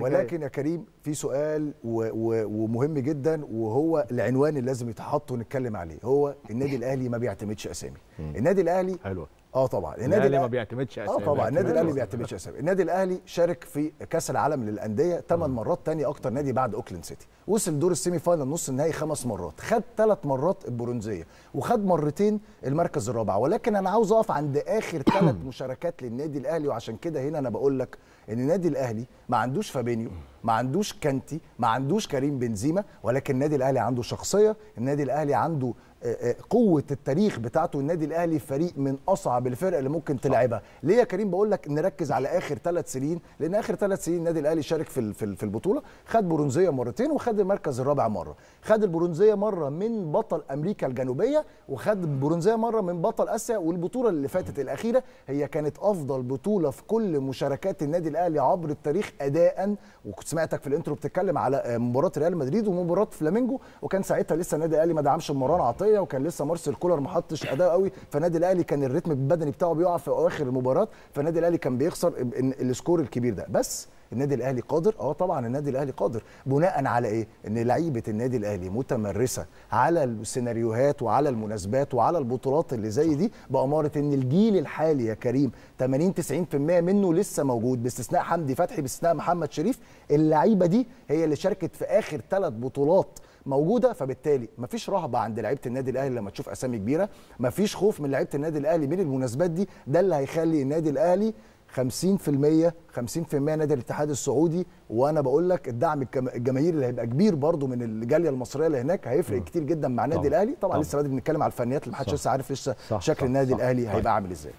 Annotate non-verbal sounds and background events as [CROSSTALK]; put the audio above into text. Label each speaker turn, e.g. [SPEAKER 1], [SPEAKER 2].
[SPEAKER 1] ولكن يا كريم في سؤال ومهم جدا وهو العنوان اللي لازم يتحط ونتكلم عليه هو النادي الاهلي ما بيعتمدش اسامي النادي الاهلي حلوة. اه طبعا النادي الاهلي ما بيعتمدش اسامي اه طبعا النادي الاهلي ما بيعتمدش اسامي النادي الاهلي شارك في كاس العالم للانديه 8 مرات ثاني اكتر نادي بعد اوكلاند سيتي وصل دور السيمي فاينل نص النهائي خمس مرات خد ثلاث مرات البرونزيه وخد مرتين المركز الرابع ولكن انا عاوز اقف عند اخر ثلاث [COUGHS] مشاركات للنادي الاهلي وعشان كده هنا انا بقول لك ان النادي الاهلي ما عندوش فابينيو ما عندوش كانتي ما عندوش كريم بنزيما ولكن النادي الاهلي عنده شخصيه النادي الاهلي عنده آه، آه، قوه التاريخ بتاعته النادي الاهلي فريق من اصعب الفرق اللي ممكن تلعبها ليه يا كريم بقول لك نركز على اخر ثلاث سنين لان اخر ثلاث سنين النادي الاهلي شارك في في البطوله خد برونزيه مرتين وخد المركز الرابع مره خد البرونزيه مره من بطل امريكا الجنوبيه وخد برونزيه مره من بطل اسيا والبطوله اللي فاتت الاخيره هي كانت افضل بطوله في كل مشاركات النادي الاهلي عبر التاريخ اداء سمعتك في الانترو بتتكلم على آه، مباراه ريال مدريد ومباراه فلامينجو وكان ساعتها لسه النادي الاهلي ما دعمش مروان عطيه وكان لسه مارسيل كولر ما حطش اداء قوي فالنادي الاهلي كان الريتم البدني بتاعه بيقع في اواخر المباراه فالنادي الاهلي كان بيخسر السكور الكبير ده بس النادي الاهلي قادر اه طبعا النادي الاهلي قادر بناء على ايه ان لعيبه النادي الاهلي متمرسه على السيناريوهات وعلى المناسبات وعلى البطولات اللي زي دي باماره ان الجيل الحالي يا كريم 80 90% منه لسه موجود باستثناء حمدي فتحي باستثناء محمد شريف اللعيبه دي هي اللي شاركت في اخر ثلاث بطولات موجوده فبالتالي مفيش رهبه عند لعيبه النادي الاهلي لما تشوف اسامي كبيره مفيش خوف من لعيبه النادي الاهلي من المناسبات دي ده اللي هيخلي النادي الاهلي 50% 50% نادي الاتحاد السعودي وانا بقول لك الدعم الجماهيري اللي هيبقى كبير برضو من الجاليه المصريه اللي هناك هيفرق م. كتير جدا مع النادي الاهلي طبعا, طبعًا لسه بنتكلم على الفنيات اللي محدش لسه عارف لسه شكل النادي الاهلي هيبقى عامل ازاي